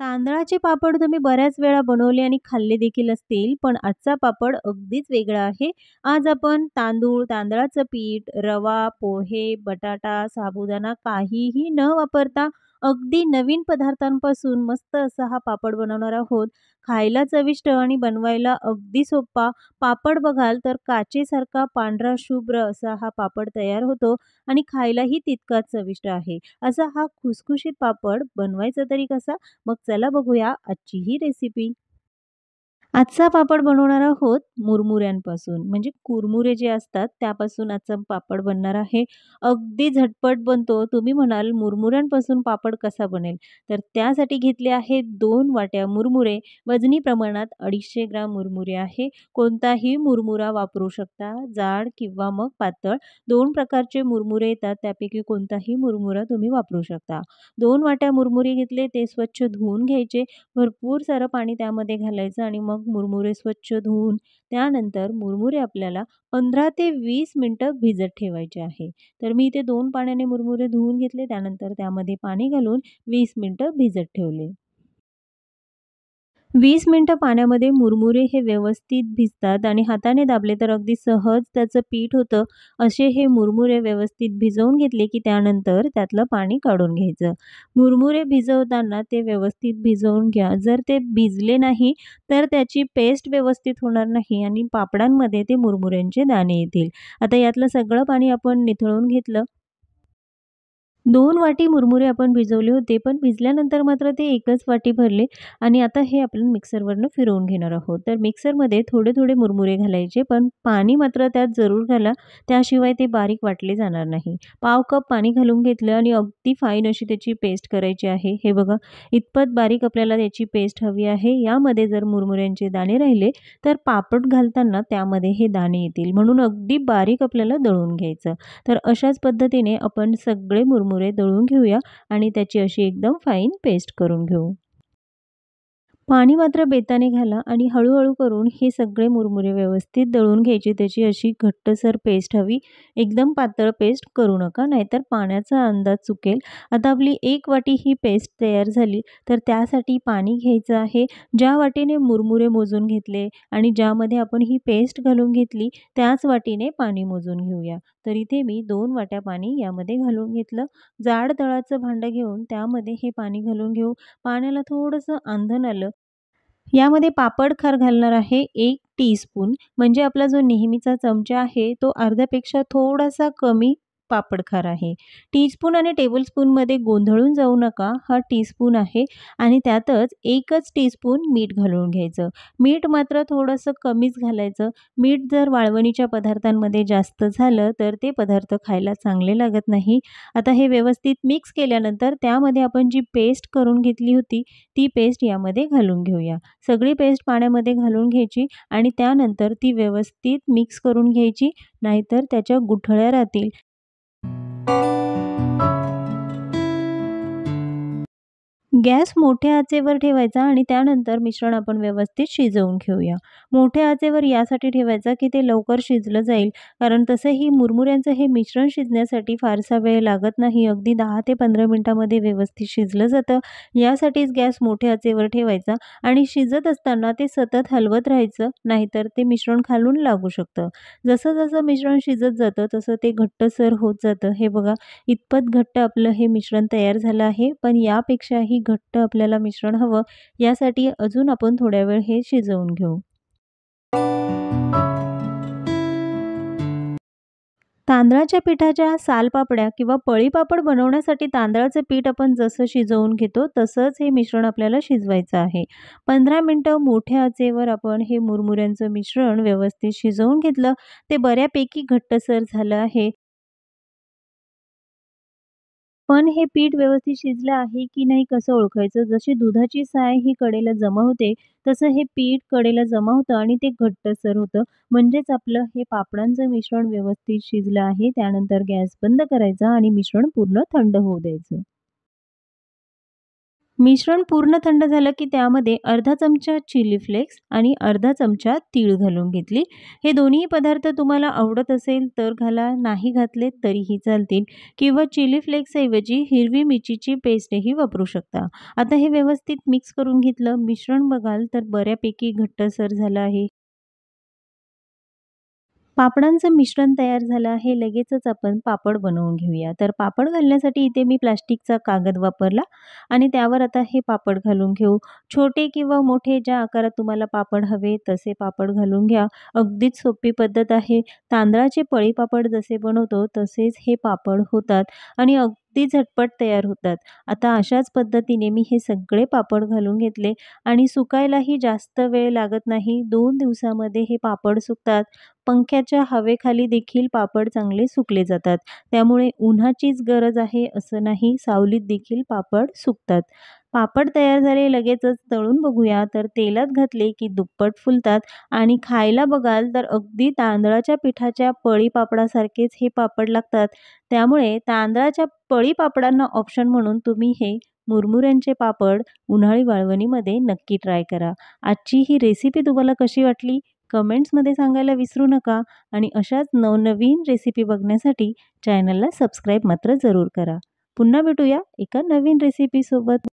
तांदळाचे पापड तुम्ही बऱ्याच वेळा बनवले आणि खाल्ले देखील असतील पण आजचा पापड अगदीच वेगळा आहे आज आपण तांदूळ तांदळाचं पीठ रवा पोहे बटाटा साबुदाणा काहीही न वापरता अगदी नवीन पदार्थांपासून मस्त असा हा पापड बनवणार आहोत खायला चविष्ट आणि बनवायला अगदी सोपा पापड बघाल तर काचेसारखा पांढरा शुभ्र असा हा पापड तयार होतो आणि खायलाही तितकाच चविष्ट आहे असा हा खुसखुशीत पापड बनवायचा तरी कसा मग चला बघूया आजची ही रेसिपी आजचा पापड बनवणार आहोत मुरमुऱ्यांपासून म्हणजे कुरमुरे जे असतात त्यापासून आजचा पापड बनणार आहे अगदी झटपट बनतो तुम्ही म्हणाल मुरमुऱ्यांपासून पापड कसा बनेल तर त्यासाठी घेतले आहे दोन वाट्या मुरमुरे वजनी प्रमाणात अडीचशे ग्राम मुरमुरे आहे कोणताही मुरमुरा वापरू शकता जाड किंवा मग पातळ दोन प्रकारचे मुरमुरे येतात त्यापैकी कोणताही मुरमुरा तुम्ही वापरू शकता दोन वाट्या मुरमुरे घेतले ते स्वच्छ धुवून घ्यायचे भरपूर सारं पाणी त्यामध्ये घालायचं आणि मग मग मुरमुरे स्वच्छ धुवून त्यानंतर मुरमुरे आपल्याला पंधरा ते वीस मिनटं भिजत ठेवायचे आहे तर मी इथे दोन पाण्याने मुरमुरे धुवून घेतले त्यानंतर त्यामध्ये पाणी घालून वीस मिनटं भिजत ठेवले वीस मिनटं पाण्यामध्ये मुरमुरे हे व्यवस्थित भिजतात आणि हाताने दाबले तर अगदी सहज त्याचं पीठ होतं असे हे मुरमुरे व्यवस्थित भिजवून घेतले की त्यानंतर त्यातलं पाणी काढून घ्यायचं मुरमुरे भिजवताना ते व्यवस्थित भिजवून घ्या जर ते भिजले नाही तर त्याची पेस्ट व्यवस्थित होणार नाही आणि पापडांमध्ये ते मुरमुऱ्यांचे दाणे येतील आता यातलं सगळं पाणी आपण निथळून घेतलं दोन वाटी मुरमुरे आपण भिजवले होते पण भिजल्यानंतर मात्र ते एकच वाटी भरले आणि आता हे आपण मिक्सरवरनं फिरवून घेणार आहोत तर मिक्सरमध्ये थोडे थोडे मुरमुरे घालायचे पण पाणी मात्र त्यात जरूर घाला त्याशिवाय ते बारीक वाटले जाणार नाही पाव कप पाणी घालून घेतलं आणि अगदी फाईन अशी त्याची पेस्ट करायची आहे हे बघा इतपत बारीक आपल्याला त्याची पेस्ट हवी आहे यामध्ये जर मुरमुऱ्यांचे दाणे राहिले तर पापड घालताना त्यामध्ये हे दाणे येतील म्हणून अगदी बारीक आपल्याला दळून घ्यायचं तर अशाच पद्धतीने आपण सगळे मुरमुरे मुरे दळून घेऊया आणि त्याची अशी एकदम फाईन पेस्ट करून घेऊ पाणी मात्र बेताने घाला आणि हळूहळू करून हे सगळे मुरमुरे व्यवस्थित दळून घ्यायचे त्याची अशी घट्टसर पेस्ट हवी एकदम पातळ पेस्ट करू नका नाहीतर पाण्याचा अंदाज चुकेल आता आपली एक वाटी ही पेस्ट तयार झाली तर त्यासाठी पाणी घ्यायचं आहे ज्या वाटीने मुरमुरे मोजून घेतले आणि ज्यामध्ये आपण ही पेस्ट घालून घेतली त्याच वाटीने पाणी मोजून घेऊया तर इथे मी दोन वाट्या पाणी यामध्ये घालून घेतलं जाड तळाचं भांडं घेऊन त्यामध्ये हे पाणी घालून घेऊ पाण्याला थोडंसं आंधण आलं यामध्ये पापड खार घालणार आहे एक टीस्पून म्हणजे आपला जो नेहमीचा चमचा आहे तो अर्ध्यापेक्षा थोडासा कमी पापडखार आहे टीस्पून आणि टेबलस्पूनमध्ये गोंधळून जाऊ नका हा टीस्पून आहे आणि त्यातच एकच टीस्पून मीठ घालून घ्यायचं मीठ मात्र थोडंसं कमीच घालायचं मीठ जर वाळवणीच्या पदार्थांमध्ये जास्त झालं तर ते पदार्थ खायला चांगले लागत नाही आता हे व्यवस्थित मिक्स केल्यानंतर त्यामध्ये आपण जी पेस्ट करून घेतली होती ती पेस्ट यामध्ये घालून घेऊया सगळी पेस्ट पाण्यामध्ये घालून घ्यायची आणि त्यानंतर ती व्यवस्थित मिक्स करून घ्यायची नाहीतर त्याच्या गुठळ्या राहतील गॅस मोठ्या आचेवर ठेवायचा आणि त्यानंतर मिश्रण आपण व्यवस्थित शिजवून घेऊया मोठ्या आचेवर यासाठी ठेवायचा की ते लवकर शिजलं जाईल कारण तसंही मुरमुऱ्यांचं हे मिश्रण शिजण्यासाठी फारसा वेळ लागत नाही अगदी दहा ते पंधरा मिनटामध्ये व्यवस्थित शिजलं जातं यासाठीच गॅस मोठ्या आचेवर ठेवायचा आणि शिजत असताना ते सतत हलवत राहायचं नाहीतर ते मिश्रण खालून लागू शकतं जसं जसं मिश्रण शिजत जातं तसं ते घट्टसर होत जातं हे बघा इतपत घट्ट आपलं हे मिश्रण तयार झालं आहे पण यापेक्षाही घट्ट आपल्याला मिश्रण हवं यासाठी अजून आपण थोड्या वेळ हे शिजवून घेऊ तांदळाच्या पिठाच्या सालपापड्या किंवा पळीपापड बनवण्यासाठी तांदळाचं पीठ आपण जसं शिजवून घेतो तसंच हे मिश्रण आपल्याला शिजवायचं आहे पंधरा मिनटं मोठ्या आचेवर आपण हे मुरमुऱ्यांचं मिश्रण व्यवस्थित शिजवून घेतलं ते बऱ्यापैकी घट्टसर झालं आहे पण हे पीठ व्यवस्थित शिजलं आहे की नाही कसं ओळखायचं जशी दुधाची साय ही कडेला जमा होते तसं हे पीठ कडेला जमा होतं आणि ते घट्टसर होतं म्हणजेच आपलं हे पापडांचं मिश्रण व्यवस्थित शिजलं आहे त्यानंतर गॅस बंद करायचा आणि मिश्रण पूर्ण थंड होऊ द्यायचं मिश्रण पूर्ण थंड झालं की त्यामध्ये अर्धा चमचा चिली फ्लेक्स आणि अर्धा चमचा तीळ घालून घेतली हे दोन्ही पदार्थ तुम्हाला आवडत असेल तर घाला नाही घातले तरीही चालतील किंवा चिली फ्लेक्सऐवजी हिरवी मिरचीची पेस्टही वापरू शकता आता हे व्यवस्थित मिक्स करून घेतलं मिश्रण बघाल तर बऱ्यापैकी घट्टसर झालं आहे पापडांचं मिश्रण तयार झालं आहे लगेचच आपण पापड बनवून घेऊया तर पापड घालण्यासाठी इथे मी प्लास्टिकचा कागद वापरला आणि त्यावर आता हे पापड घालून घेऊ छोटे किंवा मोठे ज्या आकारात तुम्हाला पापड हवे तसे पापड घालून घ्या अगदीच सोपी पद्धत आहे तांदळाचे पळी पापड जसे बनवतो तसेच हे पापड होतात आणि अग ते झटपट तयार होतात आता अशाच पद्धतीने मी हे सगळे पापड घालून घेतले आणि सुकायलाही जास्त वेळ लागत नाही दोन दिवसामध्ये हे पापड सुकतात पंख्याच्या हवेखाली देखील पापड चांगले सुकले जातात त्यामुळे उन्हाचीच गरज आहे असं नाही सावलीत देखील पापड सुकतात पापड तयार झाले लगेचच तळून बघूया तर तेलात घातले की दुप्पट फुलतात आणि खायला बघाल तर अगदी तांदळाच्या पिठाच्या पळी पापडासारखेच हे पापड लागतात त्यामुळे तांदळाच्या पळी पापडांना ऑप्शन म्हणून तुम्ही हे मुरमुऱ्यांचे पापड उन्हाळी वाळवणीमध्ये नक्की ट्राय करा आजची ही रेसिपी तुम्हाला कशी वाटली कमेंट्समध्ये सांगायला विसरू नका आणि अशाच नवनवीन रेसिपी बघण्यासाठी चॅनलला सबस्क्राईब मात्र जरूर करा पुन्हा भेटूया एका नवीन रेसिपीसोबत